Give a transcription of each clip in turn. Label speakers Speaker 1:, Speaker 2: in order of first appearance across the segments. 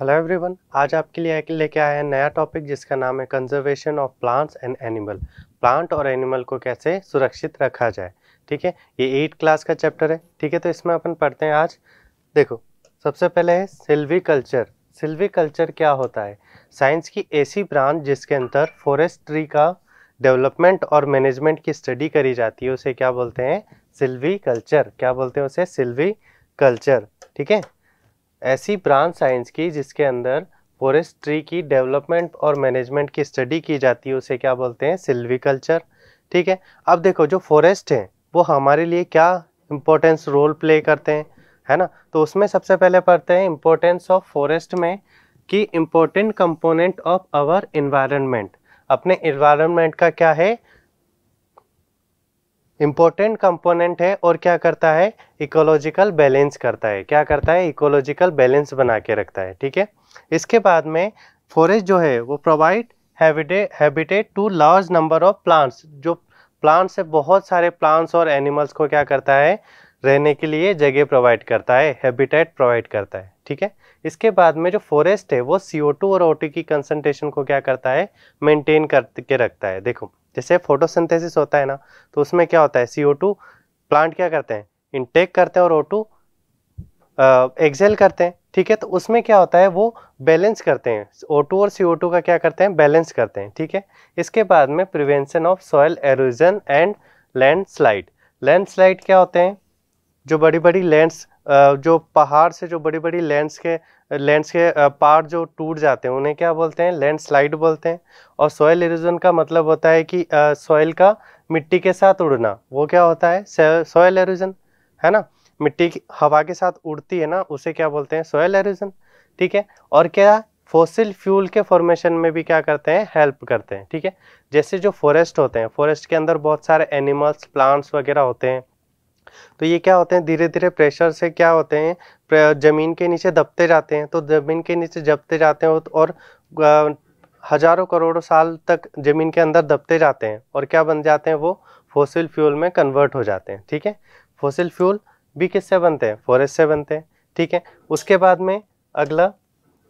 Speaker 1: hello everyone आज आपके लिए लेके आए हैं नया टॉपिक जिसका नाम है conservation of plants and animal plant और एनिमल को कैसे सुरक्षित रखा जाए ठीक है ये एट क्लास का चैप्टर है ठीक है तो इसमें अपन पढ़ते हैं आज देखो सबसे पहले है सिल्वी कल्चर सिल्वी कल्चर क्या होता है साइंस की ऐसी ब्रांच जिसके अंदर फॉरेस्ट्री का डेवलपमेंट और मैनेजमेंट की स्टडी करी जाती है उसे क्या बोलते हैं सिल्वी कल्चर क्या बोलते हैं उसे सिल्वी कल्चर ठीक है ऐसी ब्रांच साइंस की जिसके अंदर फॉरेस्ट्री की डेवलपमेंट और मैनेजमेंट की स्टडी की जाती है उसे क्या बोलते हैं सिल्विकल्चर ठीक है अब देखो जो फॉरेस्ट हैं वो हमारे लिए क्या इम्पोर्टेंस रोल प्ले करते हैं है ना तो उसमें सबसे पहले पढ़ते हैं इम्पोर्टेंस ऑफ फॉरेस्ट में कि important component of our environment अपने इन्वायरमेंट का क्या है इम्पोर्टेंट कंपोनेंट है और क्या करता है इकोलॉजिकल बैलेंस करता है क्या करता है इकोलॉजिकल बैलेंस बना के रखता है ठीक है इसके बाद में फॉरेस्ट जो है वो provide habitat to large number of plants जो प्लांट्स है बहुत सारे प्लांट्स और एनिमल्स को क्या करता है रहने के लिए जगह प्रोवाइड करता है हैबिटेट प्रोवाइड करता है ठीक है इसके बाद में जो फॉरेस्ट है वो सी और ओ की कंसनट्रेशन को क्या करता है मेंटेन करके रखता है देखो जैसे फोटोसिंथेसिस होता है ना तो उसमें क्या होता है सी प्लांट क्या करते हैं इनटेक करते हैं और ओ एक्सेल करते हैं ठीक है तो उसमें क्या होता है वो बैलेंस करते हैं टू और टू का क्या करते हैं बैलेंस करते हैं ठीक है इसके बाद में prevention of soil erosion and landslide landslide क्या होते हैं जो बड़ी बड़ी लैंड्स जो पहाड़ से जो बड़ी बड़ी लैंड्स के लैंड्स के पहाड़ जो टूट जाते हैं उन्हें क्या बोलते हैं लैंड स्लाइड बोलते हैं और सॉयल इरोजन का मतलब होता है कि सॉयल का मिट्टी के साथ उड़ना वो क्या होता है सॉयल इरोजन है ना मिट्टी की हवा के साथ उड़ती है ना उसे क्या बोलते हैं सॉयल एरोजन ठीक है और क्या फॉसिल फ्यूल के फॉर्मेशन में भी क्या करते हैं हेल्प करते हैं ठीक है जैसे जो फॉरेस्ट होते हैं फॉरेस्ट के अंदर बहुत सारे एनिमल्स प्लांट्स वगैरह होते हैं तो ये क्या होते हैं धीरे धीरे प्रेशर से क्या होते हैं ज़मीन के नीचे दबते जाते हैं तो ज़मीन के नीचे दबते जाते हैं और हज़ारों करोड़ों साल तक ज़मीन के अंदर दबते जाते हैं और क्या बन जाते हैं वो फोसिल फ्यूल में कन्वर्ट हो जाते हैं ठीक है फोसिल फ्यूल भी किससे बनते हैं फॉरेस्ट से बनते हैं ठीक है उसके बाद में अगला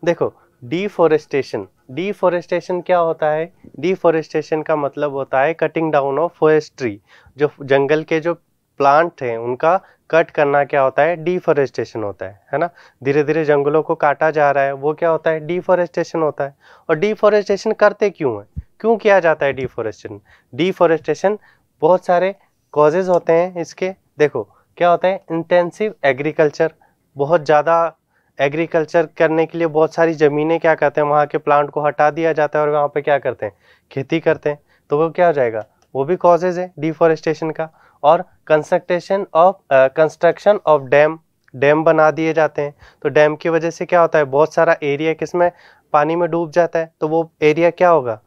Speaker 1: देखो डीफॉरेस्टेशन डिफॉरेस्टेशन क्या होता है डीफॉरेस्टेशन का मतलब होता है कटिंग डाउन ऑफ फॉरेस्ट्री जो जंगल के जो प्लांट हैं उनका कट करना क्या होता है डिफॉरेस्टेशन होता है है ना धीरे धीरे जंगलों को काटा जा रहा है वो क्या होता है डिफॉरेस्टेशन होता है और डिफॉरेस्टेशन करते क्यों है क्यों किया जाता है डिफॉरेस्टेशन डिफॉरेस्टेशन बहुत सारे कॉजेज़ होते हैं इसके देखो क्या होता है इंटेंसिव एग्रीकल्चर बहुत ज़्यादा एग्रीकल्चर करने के लिए बहुत सारी ज़मीनें क्या करते हैं वहाँ के प्लांट को हटा दिया जाता है और वहाँ पर क्या करते हैं खेती करते हैं तो वो क्या हो जाएगा वो भी कॉजेज है डिफॉरेस्टेशन का और construction of construction of dam dam बना दिए जाते हैं तो डैम की वजह से क्या होता है बहुत सारा एरिया किसमें पानी में डूब जाता है तो वो एरिया क्या होगा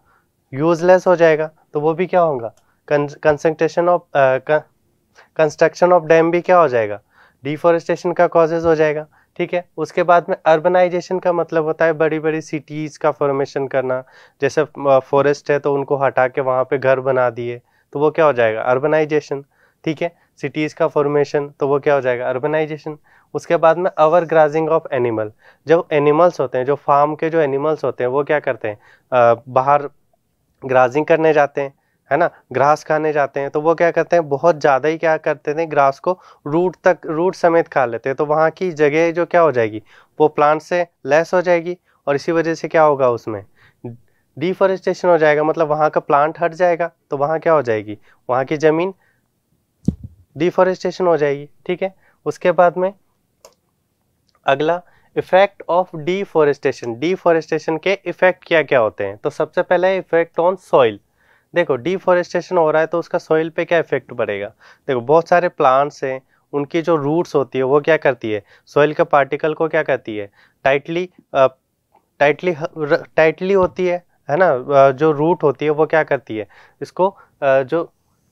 Speaker 1: यूजलेस हो जाएगा तो वो भी क्या होगा concentration of construction of dam भी क्या हो जाएगा डिफॉरेस्टेशन का कॉजेज हो जाएगा ठीक है उसके बाद में अर्बनाइजेशन का मतलब होता है बड़ी बड़ी सिटीज़ का फॉर्मेशन करना जैसे फॉरेस्ट है तो उनको हटा के वहाँ पे घर बना दिए तो वो क्या हो जाएगा अर्बनाइजेशन ठीक है सिटीज़ का फॉर्मेशन तो वो क्या हो जाएगा अर्बनाइजेशन उसके बाद में ओवर ग्राजिंग ऑफ एनिमल जो एनिमल्स होते हैं जो फार्म के जो एनिमल्स होते हैं वो क्या करते हैं बाहर ग्राजिंग करने जाते हैं है ना ग्रास खाने जाते हैं तो वो क्या करते हैं बहुत ज़्यादा ही क्या करते थे ग्रास को रूट तक रूट समेत खा लेते हैं तो वहाँ की जगह जो क्या हो जाएगी वो प्लांट से लेस हो जाएगी और इसी वजह से क्या होगा उसमें डिफॉरेस्टेशन हो जाएगा मतलब वहाँ का प्लांट हट जाएगा तो वहाँ क्या हो जाएगी वहाँ की ज़मीन डिफॉरेस्टेशन हो जाएगी ठीक है उसके बाद में अगला इफेक्ट ऑफ डिफॉरेस्टेशन डिफॉरेस्टेशन के इफेक्ट क्या क्या होते हैं तो सबसे पहले इफेक्ट ऑन सॉइल देखो डिफॉरेस्टेशन हो रहा है तो उसका सॉइल पे क्या इफेक्ट पड़ेगा देखो बहुत सारे प्लांट्स हैं उनकी जो रूट्स होती है वो क्या करती है सॉइल के पार्टिकल को क्या करती है टाइटली टाइटली टाइटली होती है है ना जो रूट होती है वो क्या करती है इसको जो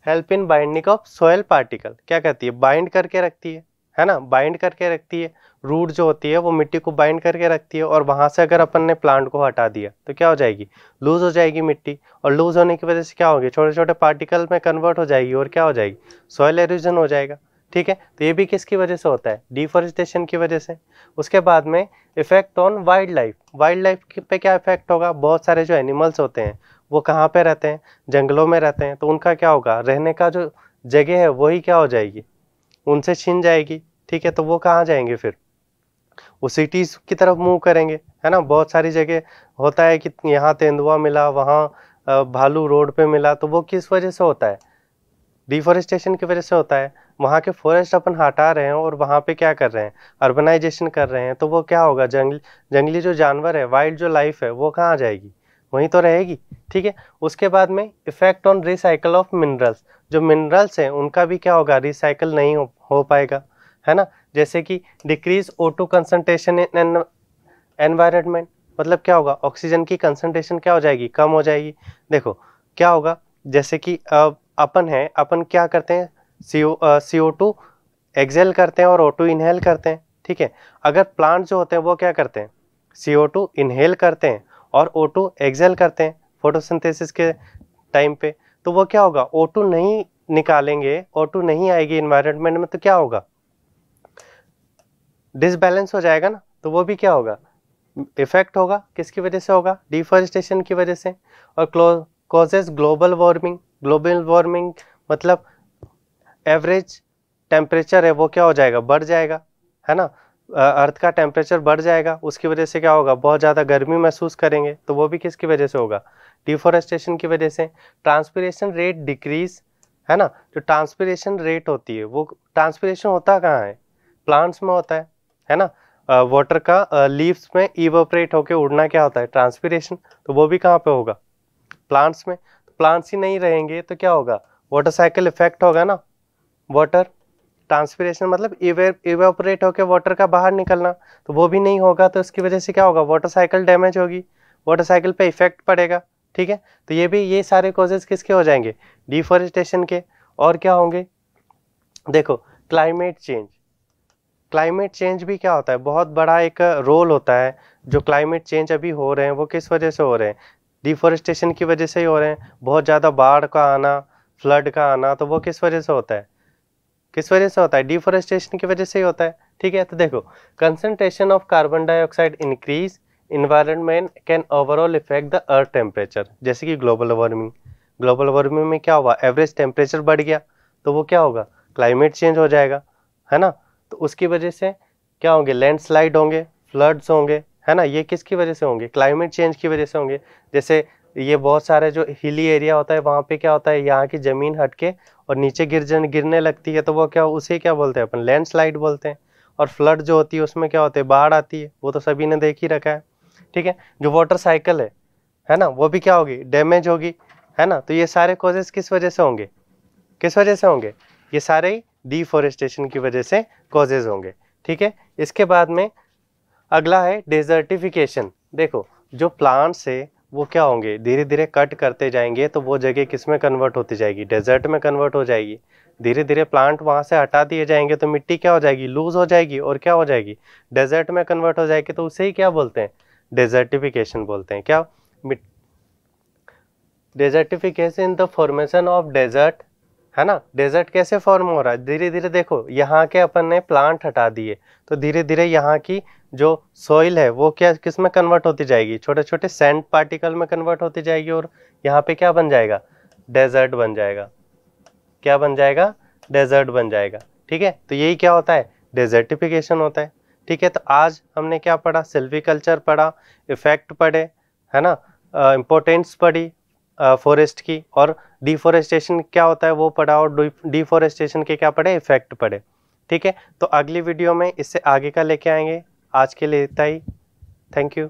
Speaker 1: help in binding of soil particle क्या करती है बाइंड करके रखती है है ना बाइंड करके रखती है रूट जो होती है वो मिट्टी को बाइंड करके रखती है और वहाँ से अगर अपन ने प्लांट को हटा दिया तो क्या हो जाएगी लूज़ हो जाएगी मिट्टी और लूज़ होने की वजह से क्या होगी छोटे छोटे पार्टिकल में कन्वर्ट हो जाएगी और क्या हो जाएगी सॉयल एरोजन हो जाएगा ठीक है तो ये भी किसकी वजह से होता है डिफॉरेस्टेशन की वजह से उसके बाद में effect on wildlife wildlife पे क्या इफेक्ट होगा बहुत सारे जो एनिमल्स होते हैं वो कहाँ पे रहते हैं जंगलों में रहते हैं तो उनका क्या होगा रहने का जो जगह है वही क्या हो जाएगी उनसे छीन जाएगी ठीक है तो वो कहाँ जाएंगे फिर वो सिटीज़ की तरफ मूव करेंगे है ना बहुत सारी जगह होता है कि यहाँ तेंदुआ मिला वहाँ भालू रोड पे मिला तो वो किस वजह से होता है डिफॉरेस्टेशन की वजह से होता है वहाँ के फॉरेस्ट अपन हटा रहे हैं और वहाँ पे क्या कर रहे हैं अर्बनाइजेशन कर रहे हैं तो वो क्या होगा जंगली जंगली जो जानवर है वाइल्ड जो लाइफ है वो कहाँ जाएगी वहीं तो रहेगी ठीक है उसके बाद में effect on recycle of minerals जो मिनरल्स हैं उनका भी क्या होगा रिसाइकल नहीं हो, हो पाएगा है ना जैसे कि decrease O two concentration in environment मतलब क्या होगा ऑक्सीजन की कंसनट्रेशन क्या हो जाएगी कम हो जाएगी देखो क्या होगा जैसे कि अपन है अपन क्या करते हैं सी ओ सी ओ टू एक्जेल करते हैं और ओ टू इनहेल करते हैं ठीक है अगर प्लांट जो होते हैं वो क्या करते हैं सी ओ टू इनहेल करते हैं और ओ टू एक्जेल करते हैं फोटोसिंथेसिस के टाइम पे तो वो क्या होगा ओ टू नहीं निकालेंगे ओ टू नहीं आएगी इन्वायरमेंट में तो क्या होगा डिसबैलेंस हो जाएगा ना तो वो भी क्या होगा इफेक्ट होगा किसकी वजह से होगा डिफॉरेस्टेशन की वजह से और causes global warming global warming मतलब एवरेज टेम्परेचर है वो क्या हो जाएगा बढ़ जाएगा है ना अर्थ का टेम्परेचर बढ़ जाएगा उसकी वजह से क्या होगा बहुत ज़्यादा गर्मी महसूस करेंगे तो वो भी किसकी वजह से होगा डिफॉरेस्टेशन की वजह से ट्रांसपीरेशन रेट डिक्रीज है ना जो ट्रांसपीरेशन रेट होती है वो ट्रांसपीरेशन होता कहाँ है प्लांट्स में होता है है ना वाटर का लीव्स में इवोपरेट होकर उड़ना क्या होता है ट्रांसपीरेशन तो वो भी कहाँ पे होगा प्लांट्स में प्लांट्स तो ही नहीं रहेंगे तो क्या होगा वाटर साइकिल इफेक्ट होगा ना वाटर ट्रांसपीरेशन मतलब इवोपरेट होकर वाटर का बाहर निकलना तो वो भी नहीं होगा तो उसकी वजह से क्या होगा वाटर साइकिल डैमेज होगी वाटर साइकिल पे इफेक्ट पड़ेगा ठीक है तो ये भी ये सारे कॉजेज किसके हो जाएंगे डिफॉरेस्टेशन के और क्या होंगे देखो क्लाइमेट चेंज क्लाइमेट चेंज भी क्या होता है बहुत बड़ा एक रोल होता है जो क्लाइमेट चेंज अभी हो रहे हैं वो किस वजह से हो रहे हैं डिफॉरेस्टेशन की वजह से ही हो रहे हैं बहुत ज़्यादा बाढ़ का आना फ्लड का आना तो वो किस वजह से होता है किस वजह से होता है डिफॉरेस्टेशन की वजह से ही होता है ठीक है तो देखो concentration of carbon dioxide increase environment can overall effect the earth temperature जैसे कि ग्लोबल वार्मिंग ग्लोबल वार्मिंग में क्या हुआ एवरेज टेम्परेचर बढ़ गया तो वो क्या होगा क्लाइमेट चेंज हो जाएगा है ना तो उसकी वजह से क्या होंगे लैंडस्लाइड होंगे फ्लड्स होंगे है ना ये किसकी वजह से होंगे क्लाइमेट चेंज की वजह से होंगे जैसे ये बहुत सारे जो हिली एरिया होता है वहाँ पे क्या होता है यहाँ की ज़मीन हटके और नीचे गिर गिरने लगती है तो वो क्या उसे क्या बोलते हैं अपन लैंडस्लाइड बोलते हैं और फ्लड जो होती है उसमें क्या होते हैं बाढ़ आती है वो तो सभी ने देख ही रखा है ठीक है जो वाटर साइकिल है है ना वो भी क्या होगी डैमेज होगी है ना तो ये सारे कॉजेज़ किस वजह से होंगे किस वजह से होंगे ये सारे ही डिफॉरेस्टेशन की वजह से कॉजेज होंगे ठीक है इसके बाद में अगला है डेजर्टिफिकेशन देखो जो प्लांट्स है वो क्या होंगे धीरे धीरे कट करते जाएंगे तो वो जगह किस में कन्वर्ट होती जाएगी डेजर्ट में कन्वर्ट हो जाएगी धीरे धीरे प्लांट वहाँ से हटा दिए जाएंगे तो मिट्टी क्या हो जाएगी लूज़ हो जाएगी और क्या हो जाएगी डेजर्ट में कन्वर्ट हो जाएगी तो उसे ही क्या बोलते हैं डेजर्टिफिकेशन बोलते हैं क्या desertification the formation of desert है ना डेजर्ट कैसे फॉर्म हो रहा है धीरे धीरे देखो यहाँ के अपन ने प्लांट हटा दिए तो धीरे धीरे यहाँ की जो सॉइल है वो क्या किस में कन्वर्ट होती जाएगी छोटे छोटे सैंड पार्टिकल में कन्वर्ट होती जाएगी और यहाँ पे क्या बन जाएगा डेजर्ट बन जाएगा क्या बन जाएगा डेजर्ट बन जाएगा ठीक है तो यही क्या होता है डेजर्टिफिकेशन होता है ठीक है तो आज हमने क्या पढ़ा कल्चर पढ़ा इफेक्ट पढ़े है ना इम्पोर्टेंस पढ़ी फॉरेस्ट की और डिफॉरेस्टेशन क्या होता है वो पढ़ा और डिफॉरेस्टेशन के क्या पढ़े इफेक्ट पढ़े ठीक है तो अगली वीडियो में इससे आगे का लेके आएंगे आज के लिए इतना ही थैंक यू